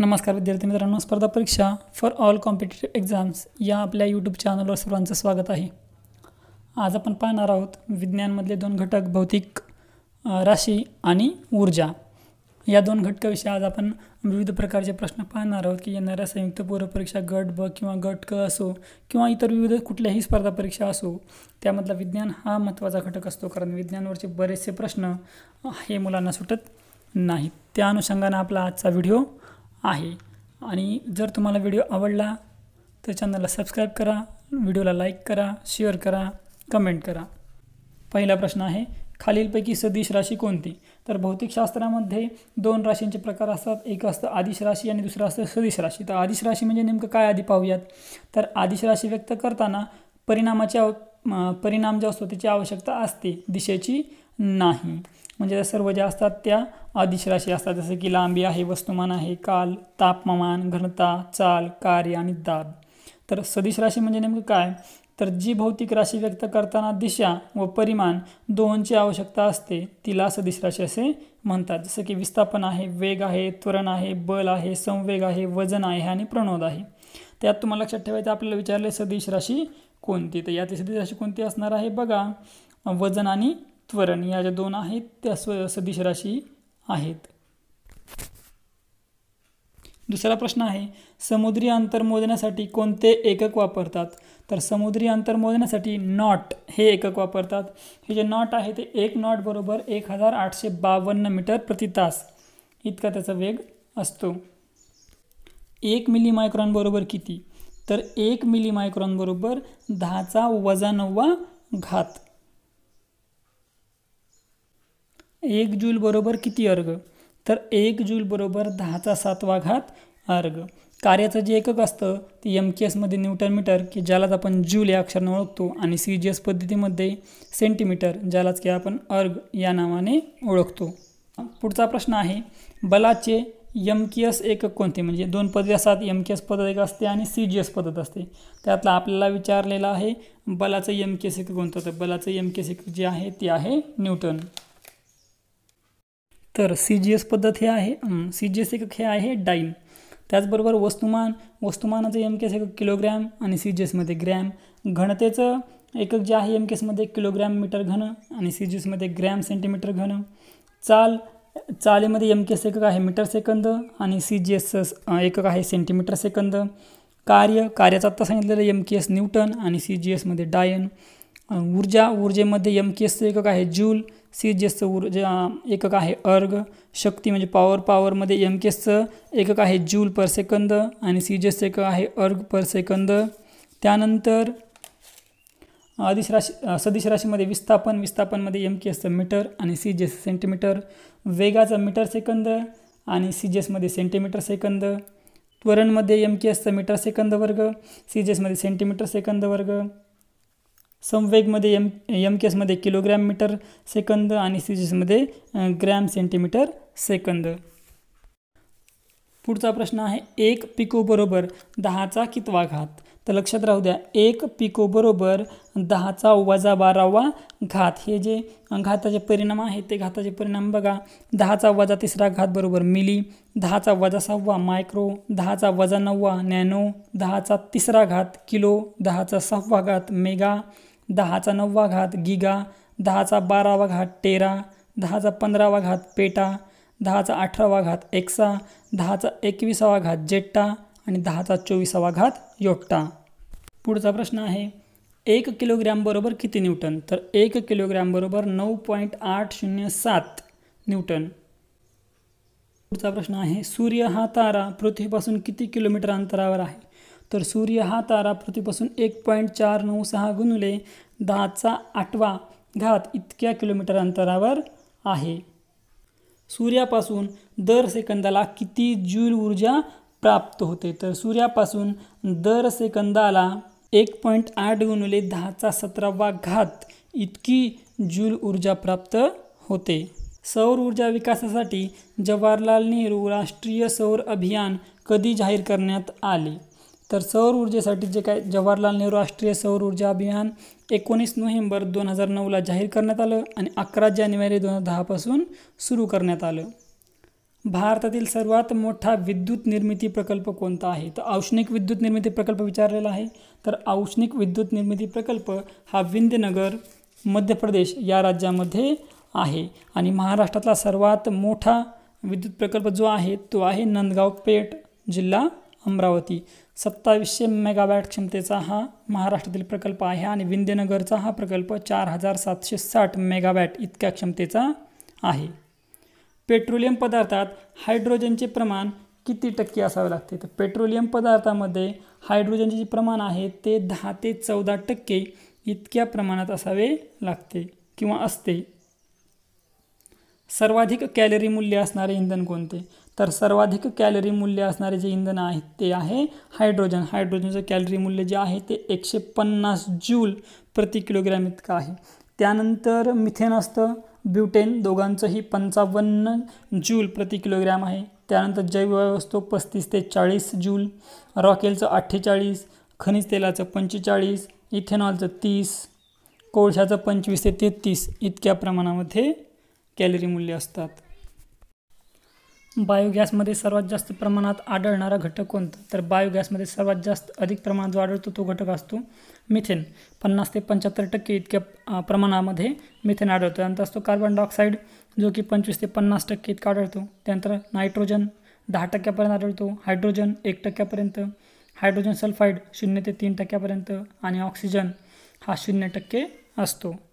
नमस्कार विद्यार्थी मित्रांनो स्पर्धा परीक्षा फॉर ऑल कॉम्पिटेटिव्ह एक्झाम्स या आपल्या यूट्यूब चॅनलवर सर्वांचं स्वागत आहे आज आपण पाहणार आहोत विज्ञानमधले दोन घटक भौतिक राशी आणि ऊर्जा या दोन घटकाविषयी आज आपण विविध प्रकारचे प्रश्न पाहणार आहोत की येणाऱ्या संयुक्त पूर्वपरीक्षा गट ब किंवा गट क असो किंवा इतर विविध कुठल्याही स्पर्धा परीक्षा असो त्यामधला विज्ञान हा महत्त्वाचा घटक असतो कारण विज्ञानवरचे बरेचसे प्रश्न हे मुलांना सुटत नाहीत त्या अनुषंगानं आपला आजचा व्हिडिओ आहे आणि जर तुम्हाला व्हिडिओ आवडला तर चॅनलला सबस्क्राईब करा व्हिडिओला लाईक करा शेअर करा कमेंट करा पहिला प्रश्न आहे खालीलपैकी सदिश राशी कोणती तर भौतिकशास्त्रामध्ये दोन राशींचे प्रकार असतात एक असतं आदिश राशी आणि दुसरं असतं सदिश राशी तर आदिश राशी म्हणजे नेमकं काय आधी पाहूयात तर आदिश राशी व्यक्त करताना परिणामाच्या परिणाम जो असतो त्याची आवश्यकता असते दिशेची नाही म्हणजे त्या सर्व ज्या असतात त्या आदिश राशी असतात जसं की लांबी आहे वस्तुमान आहे काल तापमान घनता चाल कार्य आणि दाब तर सदिश राशी म्हणजे नेमकं काय तर जी भौतिक राशी व्यक्त करताना दिशा व परिमाण दोनची आवश्यकता असते तिला सदिश राशी असे म्हणतात जसं की विस्थापन आहे वेग आहे त्वरण आहे बल आहे संवेग आहे वजन आहे आणि प्रणोद आहे त्यात तुम्हाला लक्षात ठेवायचं आपल्याला विचारले सदिश राशी कोणती तर यातली सदिश राशी कोणती असणार आहे बघा वजन आणि त्वरण या ज्या दोन आहेत त्या स्व सदिश राशी आहेत दुसरा प्रश्न आहे समुद्री अंतर मोजण्यासाठी कोणते एकक वापरतात तर समुद्री अंतर मोजण्यासाठी नॉट हे एकक वापरतात हे जे नॉट आहे ते एक नॉट बरोबर एक हजार आठशे बावन्न मीटर प्रति तास इतका त्याचा वेग असतो एक मिली मायक्रॉन बरोबर किती तर एक मिली मायक्रॉन बरोबर दहाचा वजा नववा घात एक जूल बरोबर किती अर्ग तर एक जूल बरोबर दहाचा सात घात अर्ग कार्याचं जे एकक असतं ते एम के एसमध्ये न्यूटन मीटर की ज्यालाच आपण जूल या अक्षरानं ओळखतो आणि सी जी एस पद्धतीमध्ये सेंटीमीटर ज्यालाच की आपण अर्ग या नावाने ओळखतो पुढचा प्रश्न आहे बलाचे एम के एस एकक कोणते म्हणजे दोन पद्धती असतात एम के एस पद्धत एक असते आणि सी जी एस पद्धत असते त्यातला आपल्याला विचारलेलं आहे बलाचं एम के एस एकक कोणतं तर बलाचं एम के एस एकक जे आहे ते आहे न्यूटन तर सी जी एस पद्धत हे आहे सी जी एस एकक हे आहे डाईम त्याचबरोबर वस्तुमान वस्तुमानाचं एम केस एकक किलोग्रॅम आणि सी जी एसमध्ये ग्रॅम घनतेचं एकक जे आहे एम केसमध्ये किलोग्रॅम मीटर घन आणि सी जी एसमध्ये ग्रॅम सेंटीमीटर घन चाल चालीमध्ये एम केस एकक आहे मीटर सेकंद आणि सी जी एसचं एकक आहे सेंटीमीटर सेकंद कार्य कार्याचं आत्ता सांगितलेलं एम के एस न्यूटन आणि सी जी एसमध्ये डायन ऊर्जा ऊर्जेमध्ये यम के एसचं एकक आहे जूल सी एसचं ऊर्जा एकक आहे अर्ग शक्ती म्हणजे पॉवर पॉवरमध्ये एम के एसचं एकक आहे जूल पर सेकंद आणि सी एसचं एकक आहे अर्ग पर सेकंद त्यानंतर आदिश राशी सदिश राशीमध्ये विस्थापन विस्थापनमध्ये एम के एसचं मीटर आणि सी एस सेंटीमीटर वेगाचं मीटर सेकंद आणि सी जी एसमध्ये सेंटीमीटर सेकंद त्वरणमध्ये एम के एसचं मीटर सेकंद वर्ग सी जी एसमध्ये सेंटीमीटर सेकंद वर्ग संवेगमध्ये एम एम केसमध्ये किलोग्रॅम मीटर सेकंद आणि सी जीसमध्ये ग्रॅम सेंटीमीटर सेकंद पुढचा प्रश्न आहे एक पिको बरोबर दहाचा कितवा घात तर लक्षात राहू द्या एक पिको बरोबर दहाचा वजा बारावा घात हे जे घाताचे परिणाम आहे ते घाताचे परिणाम बघा दहाचा वजा तिसरा घात बरोबर मिली दहाचा वजा सहावा मायक्रो दहाचा वजा नववा नॅनो दहाचा तिसरा घात किलो दहाचा सहावा घात मेगा दहाचा नववा घात गिगा दहाचा बारावा घात टेरा दहाचा पंधरावा घात पेटा दहाचा अठरावा घात एक्सा दहाचा एकविसावा घात जेट्टा आणि दहाचा चोवीसावा घात योट्टा पुढचा प्रश्न आहे एक किलोग्रॅम बरोबर किती न्यूटन तर एक किलोग्रॅम बरोबर नऊ पॉईंट आठ शून्य सात न्यूटन पुढचा प्रश्न आहे सूर्य हा तारा पृथ्वीपासून किती किलोमीटर अंतरावर आहे तर सूर्य हा तारा पृथ्वीपासून एक पॉईंट चार नऊ सहा गुणुले दहाचा आठवा घात इतक्या किलोमीटर अंतरावर आहे सूर्यापासून दर सेकंदाला किती जूल ऊर्जा प्राप्त होते तर सूर्यापासून दर सेकंदाला एक पॉईंट आठ गुणले दहाचा सतरावा घात इतकी जूल ऊर्जा प्राप्त होते सौर ऊर्जा विकासासाठी जवाहरलाल नेहरू राष्ट्रीय सौर अभियान कधी जाहीर करण्यात आले तर सौर ऊर्जेसाठी जे काय जवाहरलाल नेहरू राष्ट्रीय सौर ऊर्जा अभियान एकोणीस नोव्हेंबर दोन हजार नऊला जाहीर करण्यात आलं आणि अकरा जानेवारी दोन हजार दहापासून सुरू करण्यात आलं भारतातील सर्वात मोठा विद्युत निर्मिती प्रकल्प कोणता आहे तर औष्णिक विद्युत निर्मिती प्रकल्प विचारलेला आहे तर औष्णिक विद्युत निर्मिती प्रकल्प हा विंध्यनगर मध्य प्रदेश या राज्यामध्ये आहे आणि महाराष्ट्रातला सर्वात मोठा विद्युत प्रकल्प जो आहे तो आहे नंदगाव पेठ जिल्हा अमरावती सत्तावीसशे मेगावॅट क्षमतेचा हा महाराष्ट्रातील प्रकल्प आहे आणि विंध्यनगरचा हा प्रकल्प चार हजार सातशे साठ मेगावॅट इतक्या क्षमतेचा आहे पेट्रोलियम पदार्थात हायड्रोजनचे प्रमाण किती टक्के असावे लागते तर पेट्रोलियम पदार्थामध्ये हायड्रोजनचे जे प्रमाण आहे ते दहा ते चौदा टक्के इतक्या प्रमाणात असावे लागते किंवा असते सर्वाधिक कॅलरी मूल्य असणारे इंधन कोणते तर सर्वाधिक कॅलरी मूल्य असणारे जे इंधन आहे ते आहे हायड्रोजन हायड्रोजनचं कॅलरी मूल्य जे आहे ते एकशे पन्नास जूल प्रति किलोग्रॅम इतकं आहे त्यानंतर मिथेन असतं ब्युटेन दोघांचंही पंचावन्न जूल प्रति किलोग्रॅम आहे त्यानंतर जैव असतो पस्तीस ते चाळीस जूल रॉकेलचं अठ्ठेचाळीस खनिज तेलाचं पंचेचाळीस इथेनॉलचं तीस कोळशाचं पंचवीस ते तेहतीस इतक्या प्रमाणामध्ये कॅलरी मूल्य असतात बायोगॅसमध्ये सर्वात जास्त प्रमाणात आढळणारा घटक कोणता तर बायोगॅसमध्ये सर्वात जास्त अधिक प्रमाणात जो आढळतो तो घटक असतो मिथेन पन्नास ते पंच्याहत्तर टक्के इतक्या प्रमाणामध्ये मिथेन आढळतो त्यानंतर असतो कार्बन डायऑक्साईड जो की पंचवीस ते पन्नास टक्के इतका आढळतो त्यानंतर नायट्रोजन दहा टक्क्यापर्यंत आढळतो हायड्रोजन एक टक्क्यापर्यंत हायड्रोजन सल्फाईड शून्य ते तीन टक्क्यापर्यंत आणि ऑक्सिजन हा शून्य टक्के असतो